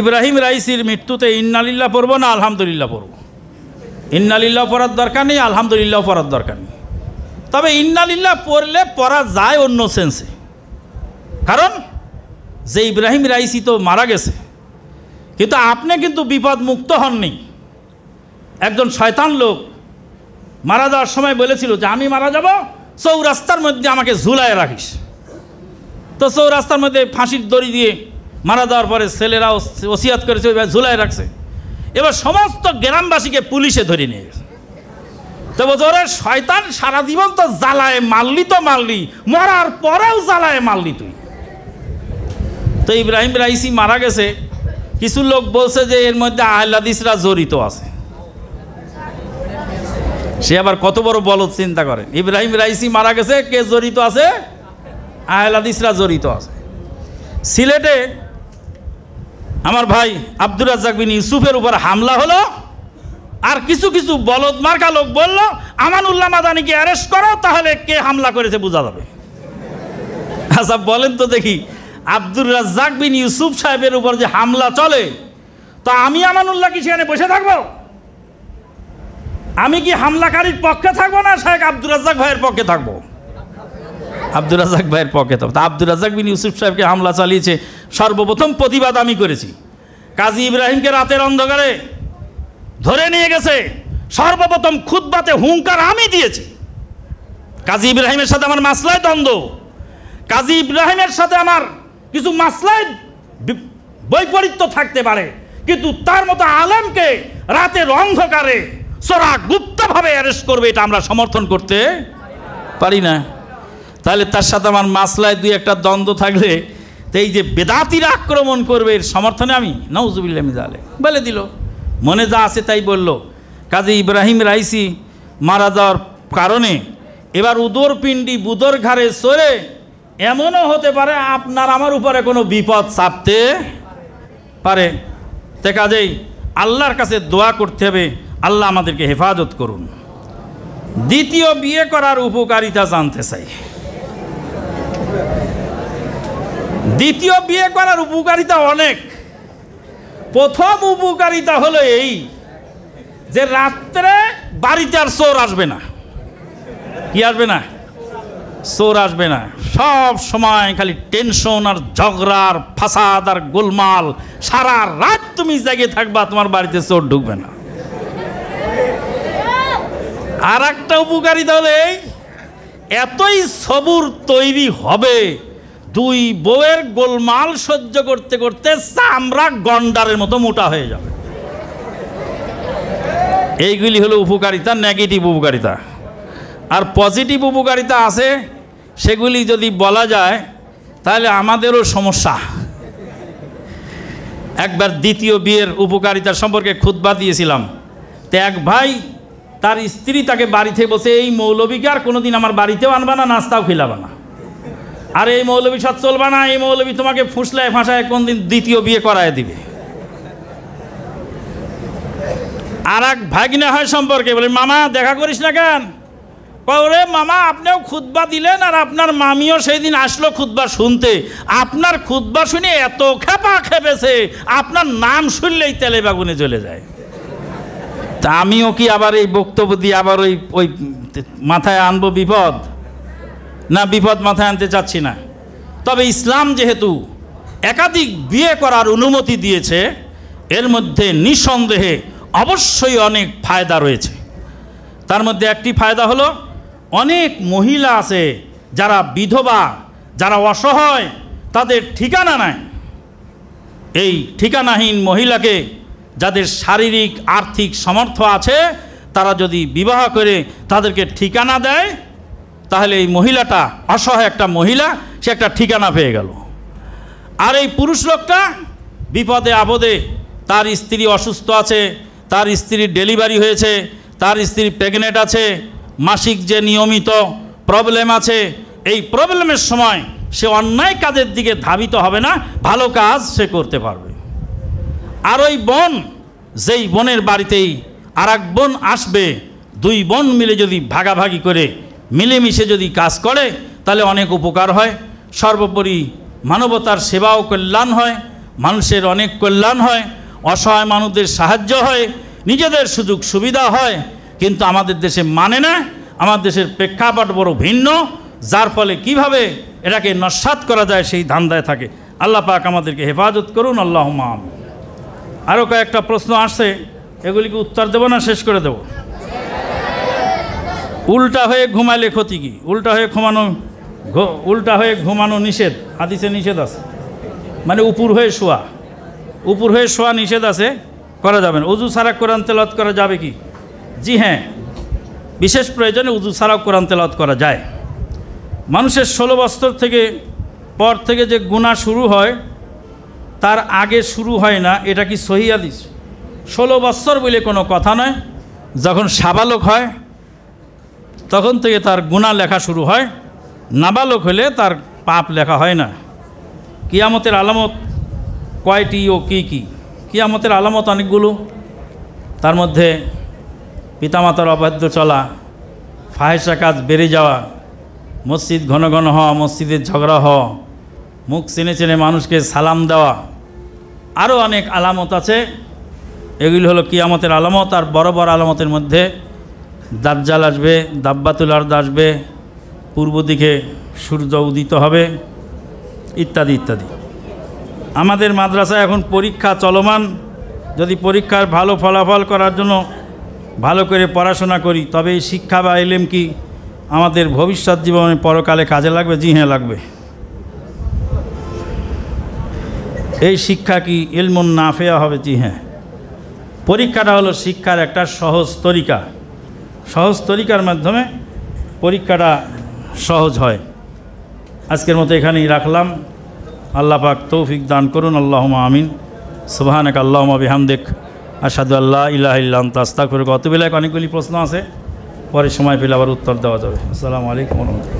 ইব্রাহিম রাইসির মৃত্যুতে ইন্নালিল্লা পড়বো না আলহামদুলিল্লাহ পড়ব ইন্নালিল্লাহ পড়ার দরকার নেই আলহামদুলিল্লাহ পড়ার দরকার নেই তবে ইন্নালিল্লাহ পড়লে পড়া যায় অন্য সেন্সে কারণ যে ইব্রাহিম রাইসি তো মারা গেছে কিন্তু আপনি কিন্তু বিপদ মুক্ত হননি একজন শয়তান লোক মারা যাওয়ার সময় বলেছিল যে আমি মারা যাব চৌরাস্তার মধ্যে আমাকে ঝুলায় রাখিস তো চৌরাস্তার মধ্যে ফাঁসির দড়ি দিয়ে মারা যাওয়ার পরে ছেলেরা ওসিয়াত করেছে ওইভাবে ঝুলাই রাখছে এবার সমস্ত গ্রামবাসীকে পুলিশে ধরে নিয়ে গেছে তো বছরে শয়তান সারা জীবন তো জ্বালায় মারলি তো মারলি মরার পরেও জ্বালায় মারলি তুই তো ইব্রাহিম রাইসি মারা গেছে কিছু লোক বলছে যে এর মধ্যে আহ্লাদিসরা জড়িত আছে সে আবার কত বড় বল চিন্তা করে ইব্রাহিম রাইসি মারা গেছে কে জড়িত আছে আহ্লাদিসরা জড়িত আছে সিলেটে আমার ভাই আব্দুর রাজ্জাক বিন ইউসুফের উপর হামলা হলো আর কিছু কিছু বলদ মার্কা লোক বলল আমানুল্লাহ মাদানিকে অ্যারেস্ট করো তাহলে কে হামলা করেছে বোঝা যাবে আচ্ছা বলেন তো দেখি আব্দুর রাজ্জাক বিন ইউসুফ সাহেবের উপর যে হামলা চলে তা আমি আমানুল্লাহ কি সেখানে বসে থাকবো আমি কি হামলাকারীর পক্ষে থাকবো না শেখ আব্দুর রাজ্জাক ভাইয়ের পক্ষে থাকবো আব্দুর রাজাক ভাইয়ের পক্ষে থাকবো তা আব্দুর রাজাক বিন ইউসুফ সাহেবকে হামলা চালিয়েছে সর্বপ্রথম প্রতিবাদ আমি করেছি কাজী ইব্রাহিমকে রাতের অন্ধকারে ধরে নিয়ে গেছে সর্বপ্রথম খুদ্বাতে হুঙ্কার আমি দিয়েছি কাজী ইব্রাহিমের সাথে আমার মাসলায় দ্বন্দ্ব কাজী ইব্রাহিমের সাথে আমার কিছু মাসলায় বৈপরীত্য থাকতে পারে কিন্তু তার মতো আলেমকে রাতের অন্ধকারে সরা গুপ্তভাবে অ্যারেস্ট করবে এটা আমরা সমর্থন করতে পারি না তাহলে তার সাথে আমার মাসলায় দুই একটা দ্বন্দ্ব থাকলে তো এই যে বেদাতির আক্রমণ করবে এর সমর্থনে আমি নওজুবিল্লা মিজালে বলে দিল মনে যা আছে তাই বলল কাজে ইব্রাহিম রাইসি মারা যাওয়ার কারণে এবার উদর পিণ্ডি বুদর ঘাড়ে সরে এমনও হতে পারে আপনার আমার উপরে কোনো বিপদ চাপতে পারে তে কাজেই আল্লাহর কাছে দোয়া করতে হবে আল্লাহ আমাদেরকে হেফাজত করুন দ্বিতীয় বিয়ে করার উপকারিতা জানতে চাই দ্বিতীয় বিয়ে করার উপকারিতা অনেক প্রথম উপকারিতা হলো এই যে রাত্রে বাড়িতে আর চোর আসবে না কি আসবে না চোর আসবে না সব সময় খালি টেনশন আর ঝগড়ার ফাসাদ আর গোলমাল সারা রাত তুমি জাগে থাকবা তোমার বাড়িতে চোর ঢুকবে না আর একটা উপকারিতা হলে এতই সবুর তৈরি হবে দুই বউয়ের গোলমাল সহ্য করতে করতে চামড়া গন্ডারের মতো মোটা হয়ে যাবে এইগুলি হলো উপকারিতা নেগেটিভ উপকারিতা আর পজিটিভ উপকারিতা আছে সেগুলি যদি বলা যায় তাহলে আমাদেরও সমস্যা একবার দ্বিতীয় বিয়ের উপকারিতা সম্পর্কে খুদ্া দিয়েছিলাম তো এক ভাই তার স্ত্রী তাকে বাড়িতে বসে এই মৌলবিকে আর কোনোদিন আমার বাড়িতেও আনবা না নাস্তাও খিলাবা না আর এই মৌলবী সৎ চলবে না এই মৌলবী তোমাকে ফুসলায় ফাঁসায় কোনদিন দ্বিতীয় বিয়ে করায় দিবে আর এক ভাগিনা হয় সম্পর্কে বলে মামা দেখা করিস না কেন ওরে মামা আপনিও খুদ্া দিলেন আর আপনার মামিও সেই দিন আসলো খুদ্া শুনতে আপনার খুদ্া শুনে এত খেপা খেপেছে আপনার নাম শুনলেই তেলে বাগুনে চলে যায় তা আমিও কি আবার এই বক্তব্য দিয়ে আবার ওই ওই মাথায় আনবো বিপদ না বিপদ মাথায় আনতে চাচ্ছি না তবে ইসলাম যেহেতু একাধিক বিয়ে করার অনুমতি দিয়েছে এর মধ্যে নিঃসন্দেহে অবশ্যই অনেক ফায়দা রয়েছে তার মধ্যে একটি ফায়দা হলো অনেক মহিলা আছে যারা বিধবা যারা অসহায় তাদের ঠিকানা নাই এই ঠিকানাহীন মহিলাকে যাদের শারীরিক আর্থিক সমর্থ আছে তারা যদি বিবাহ করে তাদেরকে ঠিকানা দেয় তাহলে এই মহিলাটা অসহায় একটা মহিলা সে একটা ঠিকানা পেয়ে গেল আর এই পুরুষ লোকটা বিপদে আপদে তার স্ত্রী অসুস্থ আছে তার স্ত্রীর ডেলিভারি হয়েছে তার স্ত্রী প্রেগনেন্ট আছে মাসিক যে নিয়মিত প্রবলেম আছে এই প্রবলেমের সময় সে অন্যায় কাজের দিকে ধাবিত হবে না ভালো কাজ সে করতে পারবে আর ওই বোন যেই বোনের বাড়িতেই আর এক বোন আসবে দুই বোন মিলে যদি ভাগাভাগি করে মিলেমিশে যদি কাজ করে তাহলে অনেক উপকার হয় সর্বোপরি মানবতার সেবা ও কল্যাণ হয় মানুষের অনেক কল্যাণ হয় অসহায় মানুষদের সাহায্য হয় নিজেদের সুযোগ সুবিধা হয় কিন্তু আমাদের দেশে মানে না আমার দেশের প্রেক্ষাপট বড় ভিন্ন যার ফলে কিভাবে এটাকে নস্বাত করা যায় সেই ধান্দায় থাকে আল্লাহ পাক আমাদেরকে হেফাজত করুন আল্লাহ মাম আরও কয়েকটা প্রশ্ন আসছে এগুলিকে উত্তর দেবো না শেষ করে দেবো উল্টা হয়ে ঘুমালে ক্ষতি কি উল্টা হয়ে ঘুমানো উল্টা হয়ে ঘুমানো নিষেধ হাদিসে নিষেধ আছে মানে উপর হয়ে শোয়া উপর হয়ে শোয়া নিষেধ আছে করা যাবে না উজু সারা কোরআন তেলত করা যাবে কি জি হ্যাঁ বিশেষ প্রয়োজনে উজু সারা কোরআন তেলত করা যায় মানুষের ষোলো বস্তর থেকে পর থেকে যে গুণা শুরু হয় তার আগে শুরু হয় না এটা কি সহিয়াদিস ষোলো বছর বলে কোনো কথা নয় যখন সাবালক হয় তখন থেকে তার গুণা লেখা শুরু হয় নাবালক হলে তার পাপ লেখা হয় না কিয়ামতের আলামত কয়টি ও কি কি কিয়ামতের আলামত অনেকগুলো তার মধ্যে পিতামাতার অবাধ্য চলা ফাহেসা কাজ বেড়ে যাওয়া মসজিদ ঘন ঘন হওয়া মসজিদের ঝগড়া হওয়া মুখ চেনে চেনে মানুষকে সালাম দেওয়া আরও অনেক আলামত আছে এগুলি হলো কিয়ামতের আলামত আর বড় বড় আলামতের মধ্যে দাজ্জাল আসবে দাব্বাতুল আর্দ আসবে পূর্ব দিকে সূর্য উদিত হবে ইত্যাদি ইত্যাদি আমাদের মাদ্রাসায় এখন পরীক্ষা চলমান যদি পরীক্ষার ভালো ফলাফল করার জন্য ভালো করে পড়াশোনা করি তবে এই শিক্ষা বা এলেম কি আমাদের ভবিষ্যৎ জীবনে পরকালে কাজে লাগবে জি হ্যাঁ লাগবে এই শিক্ষা কি এলমন না ফেয়া হবে জি হ্যাঁ পরীক্ষাটা হলো শিক্ষার একটা সহজ তরিকা সহজ তরিকার মাধ্যমে পরীক্ষাটা সহজ হয় আজকের মতো এখানেই রাখলাম আল্লাহ পাক তৌফিক দান করুন আল্লাহ আমিন সুবাহানক আল্লাহমা দেখ আসাদু আল্লাহ ইল্লাহ করে গতবেলায় অনেকগুলি প্রশ্ন আছে পরে সময় পেলে আবার উত্তর দেওয়া যাবে আসসালামু আলাইকুম